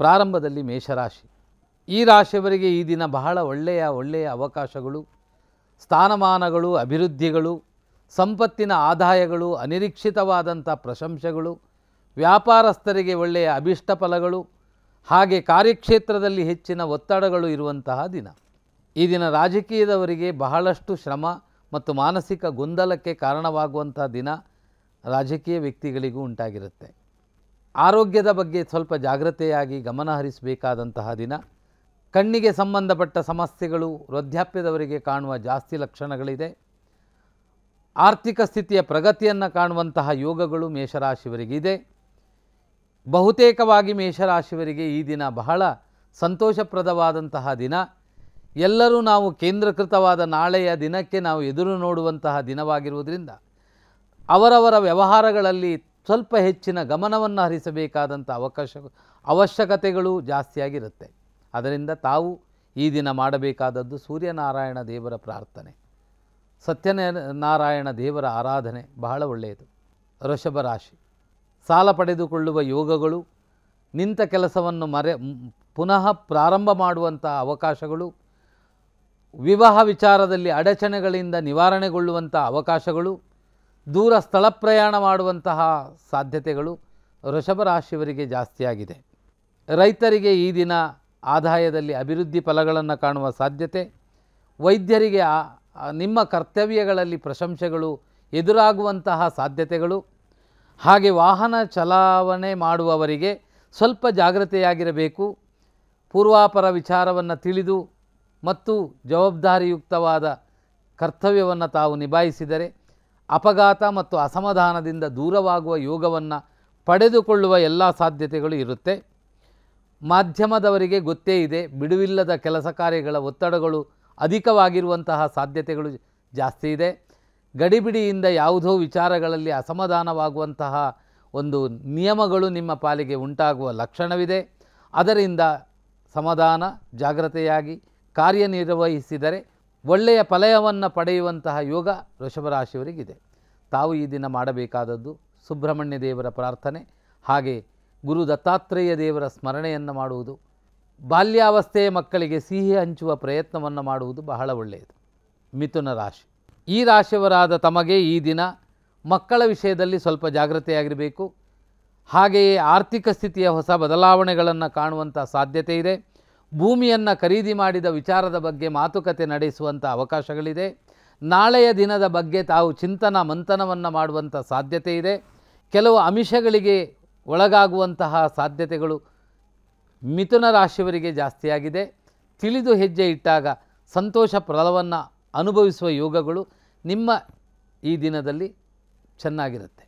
ಪ್ರಾರಂಭದಲ್ಲಿ ಮೇಷರಾಶಿ ಈ ರಾಶಿಯವರಿಗೆ ಈ ದಿನ ಬಹಳ ಒಳ್ಳೆಯ ಒಳ್ಳೆಯ ಅವಕಾಶಗಳು ಸ್ಥಾನಮಾನಗಳು ಅಭಿವೃದ್ಧಿಗಳು ಸಂಪತ್ತಿನ ಆದಾಯಗಳು ಅನಿರೀಕ್ಷಿತವಾದಂಥ ಪ್ರಶಂಸೆಗಳು ವ್ಯಾಪಾರಸ್ಥರಿಗೆ ಒಳ್ಳೆಯ ಅಭಿಷ್ಟ ಫಲಗಳು ಹಾಗೆ ಕಾರ್ಯಕ್ಷೇತ್ರದಲ್ಲಿ ಹೆಚ್ಚಿನ ಒತ್ತಡಗಳು ಇರುವಂತಹ ದಿನ ಈ ದಿನ ರಾಜಕೀಯದವರಿಗೆ ಬಹಳಷ್ಟು ಶ್ರಮ ಮತ್ತು ಮಾನಸಿಕ ಗೊಂದಲಕ್ಕೆ ಕಾರಣವಾಗುವಂಥ ದಿನ ರಾಜಕೀಯ ವ್ಯಕ್ತಿಗಳಿಗೂ ಉಂಟಾಗಿರುತ್ತೆ ಆರೋಗ್ಯದ ಬಗ್ಗೆ ಸ್ವಲ್ಪ ಜಾಗ್ರತೆಯಾಗಿ ಗಮನಹರಿಸಬೇಕಾದಂತಹ ದಿನ ಕಣ್ಣಿಗೆ ಸಂಬಂಧಪಟ್ಟ ಸಮಸ್ಯೆಗಳು ವೃದ್ಧಾಪ್ಯದವರಿಗೆ ಕಾಣುವ ಜಾಸ್ತಿ ಲಕ್ಷಣಗಳಿದೆ ಆರ್ಥಿಕ ಸ್ಥಿತಿಯ ಪ್ರಗತಿಯನ್ನು ಕಾಣುವಂತಹ ಯೋಗಗಳು ಮೇಷರಾಶಿವರಿಗಿದೆ ಬಹುತೇಕವಾಗಿ ಮೇಷರಾಶಿವರಿಗೆ ಈ ದಿನ ಬಹಳ ಸಂತೋಷಪ್ರದವಾದಂತಹ ದಿನ ಎಲ್ಲರೂ ನಾವು ಕೇಂದ್ರಕೃತವಾದ ನಾಳೆಯ ದಿನಕ್ಕೆ ನಾವು ಎದುರು ನೋಡುವಂತಹ ದಿನವಾಗಿರುವುದರಿಂದ ಅವರವರ ವ್ಯವಹಾರಗಳಲ್ಲಿ ಸ್ವಲ್ಪ ಹೆಚ್ಚಿನ ಗಮನವನ್ನು ಹರಿಸಬೇಕಾದಂಥ ಅವಕಾಶ ಅವಶ್ಯಕತೆಗಳು ಜಾಸ್ತಿಯಾಗಿರುತ್ತೆ ಅದರಿಂದ ತಾವು ಈ ದಿನ ಮಾಡಬೇಕಾದದ್ದು ಸೂರ್ಯನಾರಾಯಣ ದೇವರ ಪ್ರಾರ್ಥನೆ ಸತ್ಯನಾರಾಯಣ ದೇವರ ಆರಾಧನೆ ಬಹಳ ಒಳ್ಳೆಯದು ವೃಷಭ ರಾಶಿ ಸಾಲ ಪಡೆದುಕೊಳ್ಳುವ ಯೋಗಗಳು ನಿಂತ ಕೆಲಸವನ್ನು ಮರೆ ಪುನಃ ಪ್ರಾರಂಭ ಮಾಡುವಂಥ ಅವಕಾಶಗಳು ವಿವಾಹ ವಿಚಾರದಲ್ಲಿ ಅಡಚಣೆಗಳಿಂದ ನಿವಾರಣೆಗೊಳ್ಳುವಂಥ ಅವಕಾಶಗಳು ದೂರ ಸ್ಥಳ ಪ್ರಯಾಣ ಮಾಡುವಂತಹ ಸಾಧ್ಯತೆಗಳು ಋಷಭ ರಾಶಿಯವರಿಗೆ ಜಾಸ್ತಿಯಾಗಿದೆ ರೈತರಿಗೆ ಈ ದಿನ ಆದಾಯದಲ್ಲಿ ಅಭಿವೃದ್ಧಿ ಫಲಗಳನ್ನು ಕಾಣುವ ಸಾಧ್ಯತೆ ವೈದ್ಯರಿಗೆ ನಿಮ್ಮ ಕರ್ತವ್ಯಗಳಲ್ಲಿ ಪ್ರಶಂಸೆಗಳು ಎದುರಾಗುವಂತಹ ಸಾಧ್ಯತೆಗಳು ಹಾಗೆ ವಾಹನ ಚಲಾವಣೆ ಮಾಡುವವರಿಗೆ ಸ್ವಲ್ಪ ಜಾಗ್ರತೆಯಾಗಿರಬೇಕು ಪೂರ್ವಾಪರ ವಿಚಾರವನ್ನು ತಿಳಿದು ಮತ್ತು ಜವಾಬ್ದಾರಿಯುಕ್ತವಾದ ಕರ್ತವ್ಯವನ್ನು ತಾವು ನಿಭಾಯಿಸಿದರೆ ಅಪಘಾತ ಮತ್ತು ಅಸಮಾಧಾನದಿಂದ ದೂರವಾಗುವ ಯೋಗವನ್ನು ಪಡೆದುಕೊಳ್ಳುವ ಎಲ್ಲ ಸಾಧ್ಯತೆಗಳು ಇರುತ್ತೆ ಮಾಧ್ಯಮದವರಿಗೆ ಗೊತ್ತೇ ಇದೆ ಬಿಡುವಿಲ್ಲದ ಕೆಲಸ ಕಾರ್ಯಗಳ ಒತ್ತಡಗಳು ಅಧಿಕವಾಗಿರುವಂತಹ ಸಾಧ್ಯತೆಗಳು ಜಾಸ್ತಿ ಇದೆ ಗಡಿಬಿಡಿಯಿಂದ ಯಾವುದೋ ವಿಚಾರಗಳಲ್ಲಿ ಅಸಮಾಧಾನವಾಗುವಂತಹ ಒಂದು ನಿಯಮಗಳು ನಿಮ್ಮ ಪಾಲಿಗೆ ಉಂಟಾಗುವ ಲಕ್ಷಣವಿದೆ ಅದರಿಂದ ಸಮಾಧಾನ ಜಾಗ್ರತೆಯಾಗಿ ಕಾರ್ಯನಿರ್ವಹಿಸಿದರೆ ಒಳ್ಳೆಯ ಫಲಯವನ್ನು ಪಡೆಯುವಂತಹ ಯೋಗ ವೃಷಭರಾಶಿಯವರಿಗಿದೆ ತಾವು ಈ ದಿನ ಮಾಡಬೇಕಾದದ್ದು ಸುಬ್ರಹ್ಮಣ್ಯ ದೇವರ ಪ್ರಾರ್ಥನೆ ಹಾಗೆ ಗುರು ದತ್ತಾತ್ರೇಯ ದೇವರ ಸ್ಮರಣೆಯನ್ನು ಮಾಡುವುದು ಬಾಲ್ಯಾವಸ್ಥೆಯ ಮಕ್ಕಳಿಗೆ ಸಿಹಿ ಹಂಚುವ ಪ್ರಯತ್ನವನ್ನು ಮಾಡುವುದು ಬಹಳ ಒಳ್ಳೆಯದು ಮಿಥುನ ರಾಶಿ ಈ ರಾಶಿಯವರಾದ ತಮಗೆ ಈ ದಿನ ಮಕ್ಕಳ ವಿಷಯದಲ್ಲಿ ಸ್ವಲ್ಪ ಜಾಗೃತೆಯಾಗಿರಬೇಕು ಹಾಗೆಯೇ ಆರ್ಥಿಕ ಸ್ಥಿತಿಯ ಹೊಸ ಬದಲಾವಣೆಗಳನ್ನು ಕಾಣುವಂಥ ಸಾಧ್ಯತೆ ಇದೆ ಭೂಮಿಯನ್ನು ಖರೀದಿ ಮಾಡಿದ ವಿಚಾರದ ಬಗ್ಗೆ ಮಾತುಕತೆ ನಡೆಸುವಂಥ ಅವಕಾಶಗಳಿದೆ ನಾಳೆಯ ದಿನದ ಬಗ್ಗೆ ತಾವು ಚಿಂತನ ಮಂಥನವನ್ನು ಮಾಡುವಂಥ ಸಾಧ್ಯತೆ ಇದೆ ಕೆಲವು ಅಮಿಷಗಳಿಗೆ ಒಳಗಾಗುವಂತಹ ಸಾಧ್ಯತೆಗಳು ಮಿಥುನ ರಾಶಿಯವರಿಗೆ ಜಾಸ್ತಿಯಾಗಿದೆ ತಿಳಿದು ಹೆಜ್ಜೆ ಇಟ್ಟಾಗ ಸಂತೋಷ ಪ್ರಲವನ್ನು ಅನುಭವಿಸುವ ಯೋಗಗಳು ನಿಮ್ಮ ಈ ದಿನದಲ್ಲಿ ಚೆನ್ನಾಗಿರುತ್ತೆ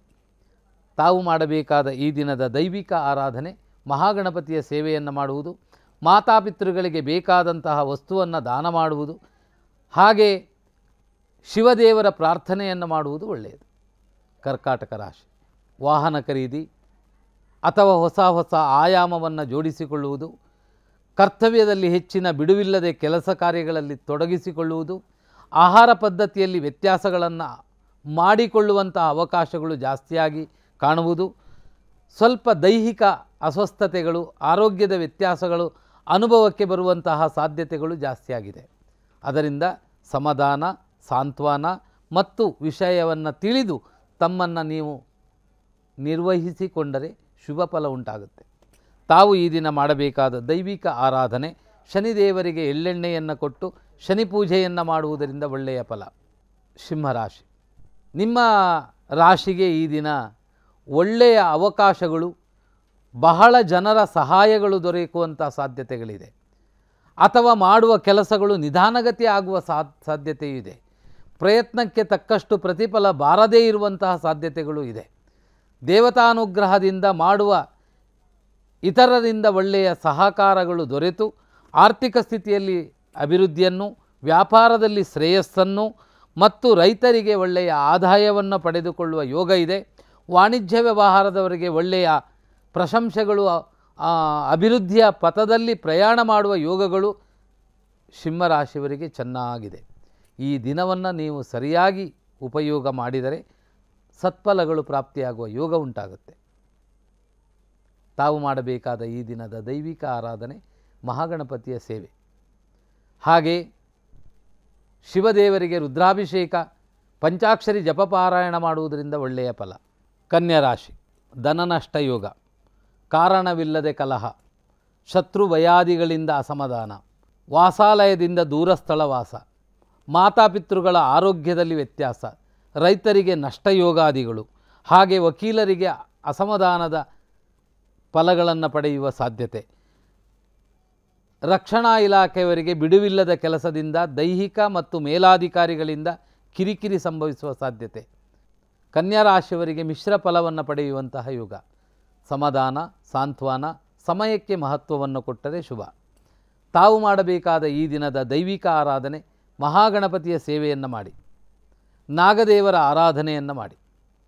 ತಾವು ಮಾಡಬೇಕಾದ ಈ ದಿನದ ದೈವಿಕ ಆರಾಧನೆ ಮಹಾಗಣಪತಿಯ ಸೇವೆಯನ್ನು ಮಾಡುವುದು ಮಾತಾಪಿತೃಗಳಿಗೆ ಬೇಕಾದಂತಹ ವಸ್ತುವನ್ನು ದಾನ ಮಾಡುವುದು ಹಾಗೆ ಶಿವದೇವರ ಪ್ರಾರ್ಥನೆಯನ್ನು ಮಾಡುವುದು ಒಳ್ಳೆಯದು ಕರ್ಕಾಟಕ ರಾಶಿ ವಾಹನ ಖರೀದಿ ಅಥವಾ ಹೊಸ ಹೊಸ ಆಯಾಮವನ್ನು ಜೋಡಿಸಿಕೊಳ್ಳುವುದು ಕರ್ತವ್ಯದಲ್ಲಿ ಹೆಚ್ಚಿನ ಬಿಡುವಿಲ್ಲದೆ ಕೆಲಸ ಕಾರ್ಯಗಳಲ್ಲಿ ತೊಡಗಿಸಿಕೊಳ್ಳುವುದು ಆಹಾರ ಪದ್ಧತಿಯಲ್ಲಿ ವ್ಯತ್ಯಾಸಗಳನ್ನು ಮಾಡಿಕೊಳ್ಳುವಂತಹ ಅವಕಾಶಗಳು ಜಾಸ್ತಿಯಾಗಿ ಕಾಣುವುದು ಸ್ವಲ್ಪ ದೈಹಿಕ ಅಸ್ವಸ್ಥತೆಗಳು ಆರೋಗ್ಯದ ವ್ಯತ್ಯಾಸಗಳು ಅನುಭವಕ್ಕೆ ಬರುವಂತಹ ಸಾಧ್ಯತೆಗಳು ಜಾಸ್ತಿಯಾಗಿದೆ ಅದರಿಂದ ಸಮಾಧಾನ ಸಾಂತ್ವನ ಮತ್ತು ವಿಷಯವನ್ನು ತಿಳಿದು ತಮ್ಮನ್ನು ನೀವು ನಿರ್ವಹಿಸಿಕೊಂಡರೆ ಶುಭ ಫಲ ಉಂಟಾಗುತ್ತೆ ತಾವು ಈ ದಿನ ಮಾಡಬೇಕಾದ ದೈವಿಕ ಆರಾಧನೆ ಶನಿದೇವರಿಗೆ ಎಳ್ಳೆಣ್ಣೆಯನ್ನು ಕೊಟ್ಟು ಶನಿ ಪೂಜೆಯನ್ನು ಮಾಡುವುದರಿಂದ ಒಳ್ಳೆಯ ಫಲ ಸಿಂಹರಾಶಿ ನಿಮ್ಮ ರಾಶಿಗೆ ಈ ದಿನ ಒಳ್ಳೆಯ ಅವಕಾಶಗಳು ಬಹಳ ಜನರ ಸಹಾಯಗಳು ದೊರಕುವಂಥ ಸಾಧ್ಯತೆಗಳಿದೆ ಅಥವಾ ಮಾಡುವ ಕೆಲಸಗಳು ನಿಧಾನಗತಿ ಆಗುವ ಸಾಧ್ಯತೆಯೂ ಇದೆ ಪ್ರಯತ್ನಕ್ಕೆ ತಕ್ಕಷ್ಟು ಪ್ರತಿಫಲ ಬಾರದೇ ಇರುವಂತಹ ಸಾಧ್ಯತೆಗಳು ಇದೆ ದೇವತಾನುಗ್ರಹದಿಂದ ಮಾಡುವ ಇತರರಿಂದ ಒಳ್ಳೆಯ ಸಹಕಾರಗಳು ದೊರೆತು ಆರ್ಥಿಕ ಸ್ಥಿತಿಯಲ್ಲಿ ಅಭಿವೃದ್ಧಿಯನ್ನು ವ್ಯಾಪಾರದಲ್ಲಿ ಶ್ರೇಯಸ್ಸನ್ನು ಮತ್ತು ರೈತರಿಗೆ ಒಳ್ಳೆಯ ಆದಾಯವನ್ನು ಪಡೆದುಕೊಳ್ಳುವ ಯೋಗ ಇದೆ ವಾಣಿಜ್ಯ ವ್ಯವಹಾರದವರಿಗೆ ಒಳ್ಳೆಯ ಪ್ರಶಂಸೆಗಳು ಅಭಿವೃದ್ಧಿಯ ಪಥದಲ್ಲಿ ಪ್ರಯಾಣ ಮಾಡುವ ಯೋಗಗಳು ಸಿಂಹರಾಶಿಯವರಿಗೆ ಚೆನ್ನಾಗಿದೆ ಈ ದಿನವನ್ನು ನೀವು ಸರಿಯಾಗಿ ಉಪಯೋಗ ಮಾಡಿದರೆ ಸತ್ಫಲಗಳು ಪ್ರಾಪ್ತಿಯಾಗುವ ಯೋಗ ಉಂಟಾಗುತ್ತೆ ತಾವು ಮಾಡಬೇಕಾದ ಈ ದಿನದ ದೈವಿಕ ಆರಾಧನೆ ಮಹಾಗಣಪತಿಯ ಸೇವೆ ಹಾಗೆ ಶಿವದೇವರಿಗೆ ರುದ್ರಾಭಿಷೇಕ ಪಂಚಾಕ್ಷರಿ ಜಪಪಾರಾಯಣ ಮಾಡುವುದರಿಂದ ಒಳ್ಳೆಯ ಫಲ ಕನ್ಯರಾಶಿ ಧನನಷ್ಟ ಯೋಗ ಕಾರಣವಿಲ್ಲದೆ ಕಲಹ ಶತ್ರು ಭಯಾದಿಗಳಿಂದ ಅಸಮಾಧಾನ ವಾಸಾಲಯದಿಂದ ದೂರಸ್ಥಳ ವಾಸ ಮಾತಾಪಿತೃಗಳ ಆರೋಗ್ಯದಲ್ಲಿ ವ್ಯತ್ಯಾಸ ರೈತರಿಗೆ ನಷ್ಟಯೋಗಾದಿಗಳು ಹಾಗೆ ವಕೀಲರಿಗೆ ಅಸಮಾಧಾನದ ಫಲಗಳನ್ನು ಪಡೆಯುವ ಸಾಧ್ಯತೆ ರಕ್ಷಣಾ ಇಲಾಖೆಯವರಿಗೆ ಬಿಡುವಿಲ್ಲದ ಕೆಲಸದಿಂದ ದೈಹಿಕ ಮತ್ತು ಮೇಲಾಧಿಕಾರಿಗಳಿಂದ ಕಿರಿಕಿರಿ ಸಂಭವಿಸುವ ಸಾಧ್ಯತೆ ಕನ್ಯಾ ರಾಶಿಯವರಿಗೆ ಮಿಶ್ರ ಫಲವನ್ನು ಪಡೆಯುವಂತಹ ಯುಗ ಸಮಾಧಾನ ಸಾಂತ್ವನ ಸಮಯಕ್ಕೆ ಮಹತ್ವವನ್ನು ಕೊಟ್ಟರೆ ಶುಭ ತಾವು ಮಾಡಬೇಕಾದ ಈ ದಿನದ ದೈವಿಕ ಆರಾಧನೆ ಮಹಾಗಣಪತಿಯ ಸೇವೆಯನ್ನು ಮಾಡಿ ನಾಗದೇವರ ಆರಾಧನೆಯನ್ನು ಮಾಡಿ